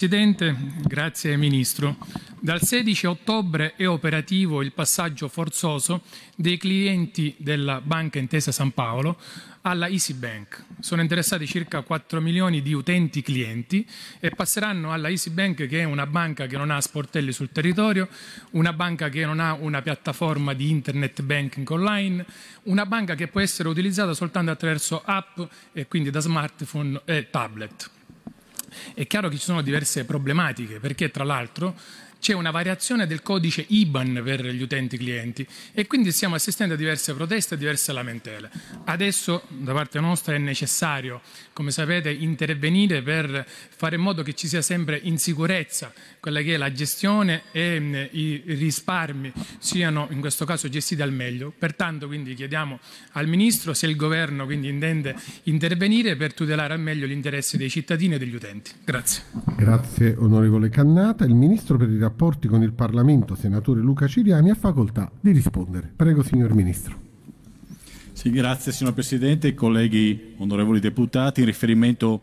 Presidente, grazie Ministro. Dal 16 ottobre è operativo il passaggio forzoso dei clienti della Banca Intesa San Paolo alla EasyBank. Sono interessati circa 4 milioni di utenti clienti e passeranno alla EasyBank che è una banca che non ha sportelli sul territorio, una banca che non ha una piattaforma di internet banking online, una banca che può essere utilizzata soltanto attraverso app e quindi da smartphone e tablet. È chiaro che ci sono diverse problematiche perché tra l'altro c'è una variazione del codice IBAN per gli utenti clienti e quindi stiamo assistendo a diverse proteste, e diverse lamentele. Adesso da parte nostra è necessario, come sapete, intervenire per fare in modo che ci sia sempre in sicurezza quella che è la gestione e eh, i risparmi siano in questo caso gestiti al meglio. Pertanto quindi chiediamo al Ministro se il Governo quindi intende intervenire per tutelare al meglio gli interessi dei cittadini e degli utenti. Grazie. Grazie onorevole Cannata. Il Ministro per il rapporti con il Parlamento, senatore Luca Ciriani, ha facoltà di rispondere. Prego, signor Ministro. Sì, grazie signor Presidente, colleghi onorevoli deputati. In riferimento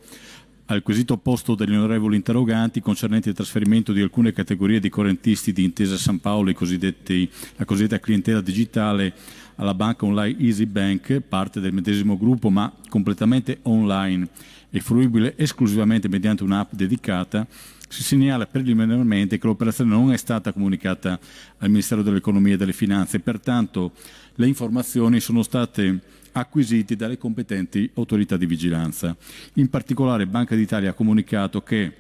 al quesito posto dagli onorevoli interroganti concernente il trasferimento di alcune categorie di correntisti di Intesa San Paolo, la cosiddetta clientela digitale, alla banca online EasyBank, parte del medesimo gruppo ma completamente online e fruibile esclusivamente mediante un'app dedicata, si segnala preliminarmente che l'operazione non è stata comunicata al Ministero dell'Economia e delle Finanze, pertanto le informazioni sono state acquisite dalle competenti autorità di vigilanza. In particolare Banca d'Italia ha comunicato che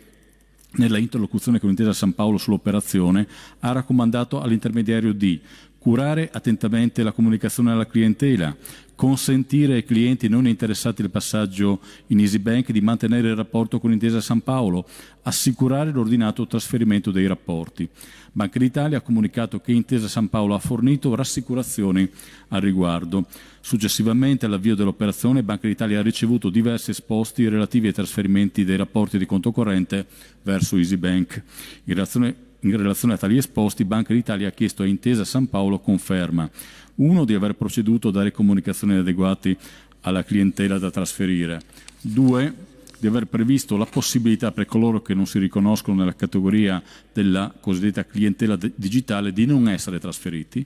nella interlocuzione con l'intesa San Paolo sull'operazione ha raccomandato all'intermediario di curare attentamente la comunicazione alla clientela, consentire ai clienti non interessati al passaggio in EasyBank di mantenere il rapporto con Intesa San Paolo, assicurare l'ordinato trasferimento dei rapporti. Banca d'Italia ha comunicato che Intesa San Paolo ha fornito rassicurazioni al riguardo. Successivamente all'avvio dell'operazione Banca d'Italia ha ricevuto diversi esposti relativi ai trasferimenti dei rapporti di conto corrente verso EasyBank. In relazione in relazione a tali esposti, Banca d'Italia ha chiesto a Intesa San Paolo conferma. Uno, di aver proceduto a dare comunicazioni adeguate alla clientela da trasferire. Due, di aver previsto la possibilità per coloro che non si riconoscono nella categoria della cosiddetta clientela digitale di non essere trasferiti.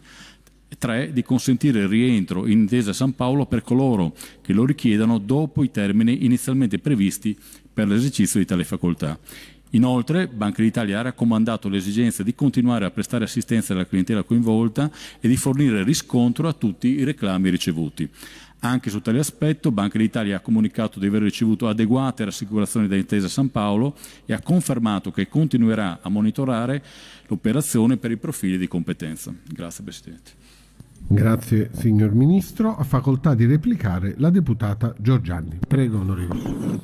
3. Di consentire il rientro in intesa San Paolo per coloro che lo richiedano dopo i termini inizialmente previsti per l'esercizio di tale facoltà. Inoltre, Banca d'Italia ha raccomandato l'esigenza di continuare a prestare assistenza alla clientela coinvolta e di fornire riscontro a tutti i reclami ricevuti. Anche su tale aspetto Banca d'Italia ha comunicato di aver ricevuto adeguate rassicurazioni da Intesa San Paolo e ha confermato che continuerà a monitorare l'operazione per i profili di competenza. Grazie Presidente. Grazie signor Ministro. A facoltà di replicare la deputata Giorgianni. Prego onorevole.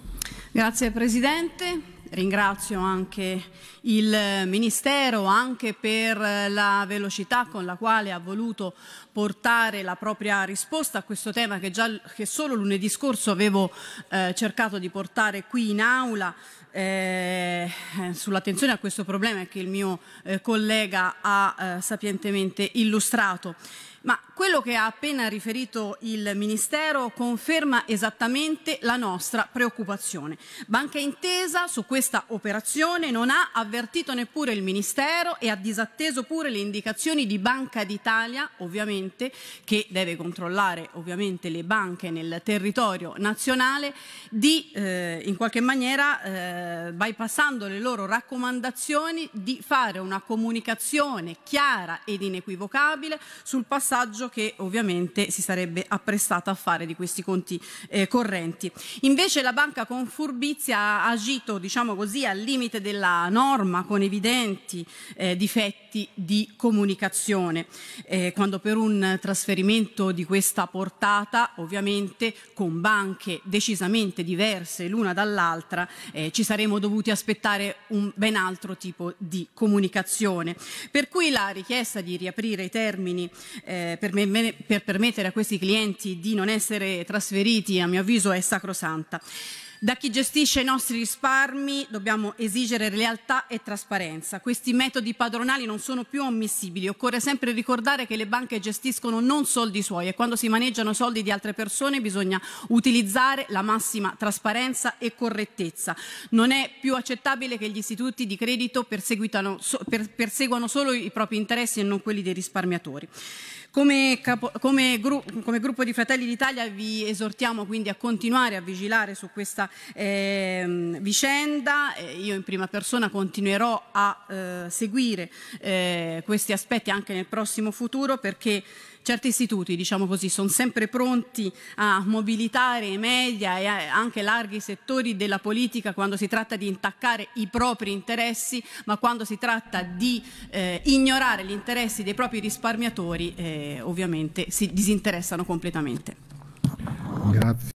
Grazie Presidente. Ringrazio anche il Ministero anche per la velocità con la quale ha voluto portare la propria risposta a questo tema che, già, che solo lunedì scorso avevo eh, cercato di portare qui in aula eh, eh, sull'attenzione a questo problema che il mio eh, collega ha eh, sapientemente illustrato. Ma quello che ha appena riferito il Ministero conferma esattamente la nostra preoccupazione. Banca Intesa su questa operazione non ha avvertito neppure il Ministero e ha disatteso pure le indicazioni di Banca d'Italia, ovviamente, che deve controllare ovviamente le banche nel territorio nazionale, di eh, in qualche maniera eh, eh, bypassando le loro raccomandazioni, di fare una comunicazione chiara ed inequivocabile sul passaggio che ovviamente si sarebbe apprestata a fare di questi conti eh, correnti. Invece la banca con furbizia ha agito, diciamo così, al limite della norma con evidenti eh, difetti di comunicazione, eh, quando per un trasferimento di questa portata, ovviamente con banche decisamente diverse l'una dall'altra, eh, ci saremmo dovuti aspettare un ben altro tipo di comunicazione. Per cui la richiesta di riaprire i termini eh, per, me, me, per permettere a questi clienti di non essere trasferiti, a mio avviso, è sacrosanta. Da chi gestisce i nostri risparmi dobbiamo esigere lealtà e trasparenza. Questi metodi padronali non sono più ammissibili. Occorre sempre ricordare che le banche gestiscono non soldi suoi e quando si maneggiano soldi di altre persone bisogna utilizzare la massima trasparenza e correttezza. Non è più accettabile che gli istituti di credito perseguano solo i propri interessi e non quelli dei risparmiatori. Come, capo, come, gru, come, gruppo di Fratelli d'Italia vi esortiamo quindi a continuare a vigilare su questa eh, vicenda. Io in prima persona continuerò a eh, seguire eh, questi aspetti anche nel prossimo futuro perché certi istituti, diciamo così, sono sempre pronti a mobilitare i media e anche larghi settori della politica quando si tratta di intaccare i propri interessi, ma quando si tratta di eh, ignorare gli interessi dei propri risparmiatori eh, ovviamente si disinteressano completamente. Grazie.